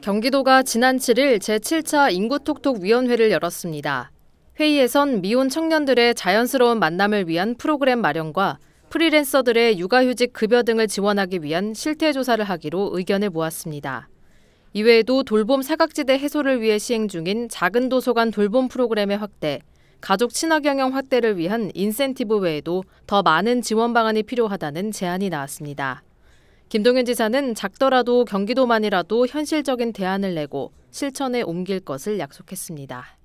경기도가 지난 7일 제7차 인구톡톡위원회를 열었습니다. 회의에선 미혼 청년들의 자연스러운 만남을 위한 프로그램 마련과 프리랜서들의 육아휴직 급여 등을 지원하기 위한 실태조사를 하기로 의견을 모았습니다. 이외에도 돌봄 사각지대 해소를 위해 시행 중인 작은 도서관 돌봄 프로그램의 확대, 가족 친화경영 확대를 위한 인센티브 외에도 더 많은 지원 방안이 필요하다는 제안이 나왔습니다. 김동현 지사는 작더라도 경기도만이라도 현실적인 대안을 내고 실천에 옮길 것을 약속했습니다.